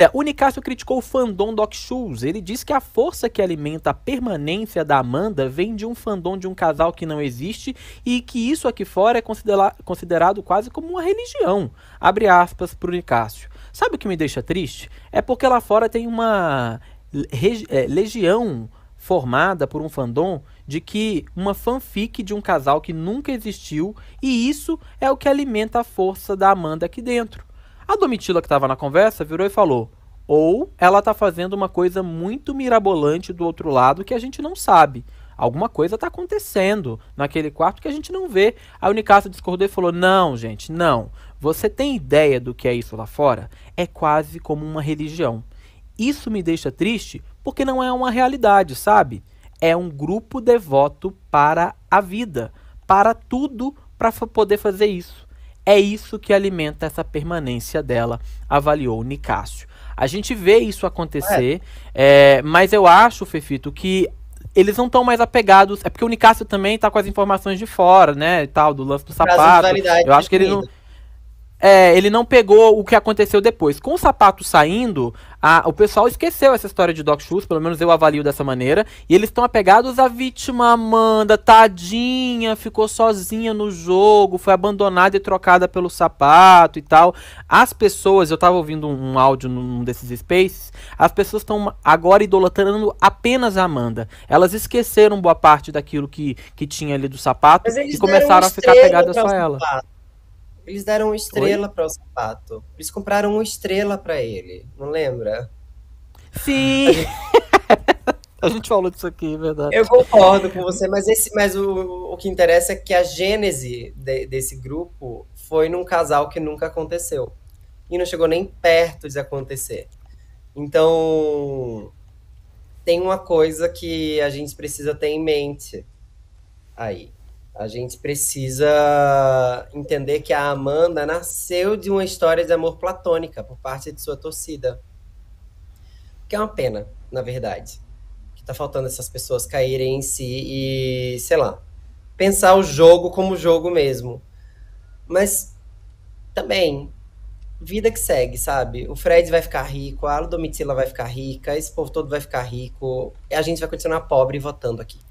É, o Nicásio criticou o fandom Doc Shoes. Ele diz que a força que alimenta a permanência da Amanda vem de um fandom de um casal que não existe e que isso aqui fora é considera considerado quase como uma religião. Abre aspas pro Nicásio. Sabe o que me deixa triste? É porque lá fora tem uma é, legião formada por um fandom de que uma fanfic de um casal que nunca existiu e isso é o que alimenta a força da Amanda aqui dentro. A Domitila que estava na conversa virou e falou: ou ela está fazendo uma coisa muito mirabolante do outro lado que a gente não sabe. Alguma coisa está acontecendo naquele quarto que a gente não vê. A Unicasta discordou e falou: Não, gente, não. Você tem ideia do que é isso lá fora? É quase como uma religião. Isso me deixa triste porque não é uma realidade, sabe? É um grupo devoto para a vida, para tudo, para poder fazer isso. É isso que alimenta essa permanência dela, avaliou Nicásio. A gente vê isso acontecer, é, é mas eu acho, Fefito, que eles não estão mais apegados. É porque o Nicásio também está com as informações de fora, né? E tal, do lance do sapato. Eu acho que ele não. É, ele não pegou o que aconteceu depois. Com o sapato saindo, a, o pessoal esqueceu essa história de Doc Schultz, pelo menos eu avalio dessa maneira. E eles estão apegados à vítima Amanda, tadinha, ficou sozinha no jogo, foi abandonada e trocada pelo sapato e tal. As pessoas, eu tava ouvindo um, um áudio num desses spaces, as pessoas estão agora idolatrando apenas a Amanda. Elas esqueceram boa parte daquilo que, que tinha ali do sapato e começaram a ficar apegadas só a ela. Sapato. Eles deram uma estrela para o sapato. Eles compraram uma estrela para ele, não lembra? Sim! A gente falou disso aqui, é verdade. Eu concordo com você, mas, esse, mas o, o que interessa é que a gênese de, desse grupo foi num casal que nunca aconteceu. E não chegou nem perto de acontecer. Então, tem uma coisa que a gente precisa ter em mente aí. A gente precisa entender que a Amanda nasceu de uma história de amor platônica por parte de sua torcida. Que é uma pena, na verdade. Que tá faltando essas pessoas caírem em si e, sei lá, pensar o jogo como jogo mesmo. Mas também vida que segue, sabe? O Fred vai ficar rico, a Aldo Domitila vai ficar rica, esse povo todo vai ficar rico, a gente vai continuar pobre votando aqui.